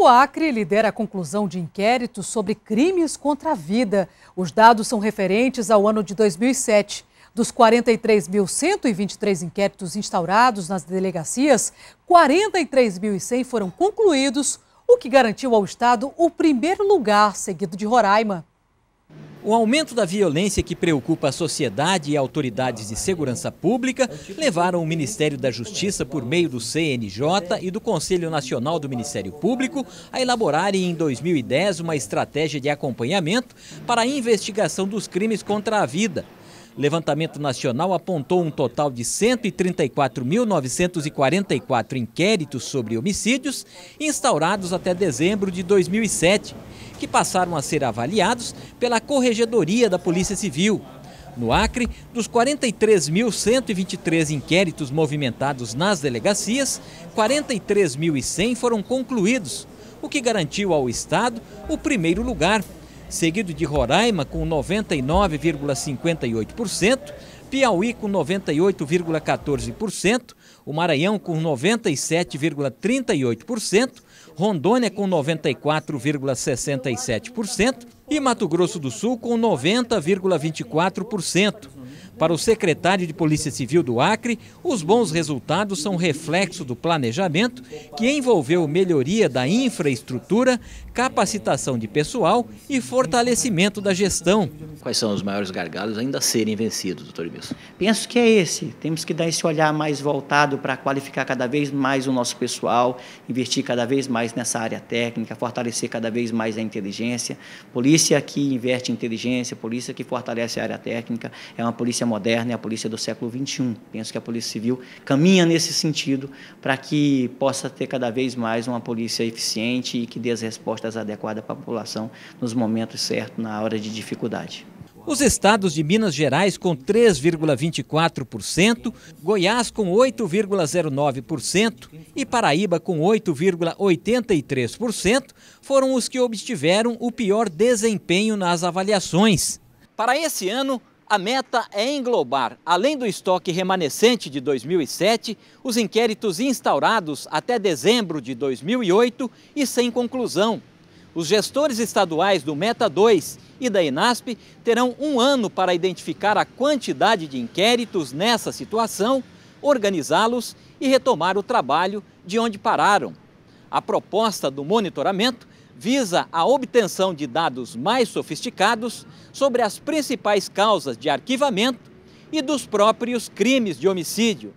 O Acre lidera a conclusão de inquéritos sobre crimes contra a vida. Os dados são referentes ao ano de 2007. Dos 43.123 inquéritos instaurados nas delegacias, 43.100 foram concluídos, o que garantiu ao Estado o primeiro lugar, seguido de Roraima. O aumento da violência que preocupa a sociedade e autoridades de segurança pública levaram o Ministério da Justiça, por meio do CNJ e do Conselho Nacional do Ministério Público, a elaborarem em 2010 uma estratégia de acompanhamento para a investigação dos crimes contra a vida, levantamento nacional apontou um total de 134.944 inquéritos sobre homicídios instaurados até dezembro de 2007 que passaram a ser avaliados pela Corregedoria da Polícia Civil. No Acre, dos 43.123 inquéritos movimentados nas delegacias, 43.100 foram concluídos, o que garantiu ao Estado o primeiro lugar, seguido de Roraima com 99,58%, Piauí com 98,14%, o Maranhão com 97,38%, Rondônia com 94,67% e Mato Grosso do Sul com 90,24%. Para o secretário de Polícia Civil do Acre, os bons resultados são reflexo do planejamento que envolveu melhoria da infraestrutura, capacitação de pessoal e fortalecimento da gestão. Quais são os maiores gargalos ainda a serem vencidos, doutor Wilson? Penso que é esse. Temos que dar esse olhar mais voltado para qualificar cada vez mais o nosso pessoal, investir cada vez mais nessa área técnica, fortalecer cada vez mais a inteligência. Polícia que investe em inteligência, polícia que fortalece a área técnica, é uma polícia moderna e é a polícia do século XXI. Penso que a Polícia Civil caminha nesse sentido para que possa ter cada vez mais uma polícia eficiente e que dê as respostas adequadas para a população nos momentos certos, na hora de dificuldade. Os estados de Minas Gerais com 3,24%, Goiás com 8,09% e Paraíba com 8,83% foram os que obtiveram o pior desempenho nas avaliações. Para esse ano, a meta é englobar, além do estoque remanescente de 2007, os inquéritos instaurados até dezembro de 2008 e sem conclusão. Os gestores estaduais do Meta 2 e da Inasp terão um ano para identificar a quantidade de inquéritos nessa situação, organizá-los e retomar o trabalho de onde pararam. A proposta do monitoramento visa a obtenção de dados mais sofisticados sobre as principais causas de arquivamento e dos próprios crimes de homicídio.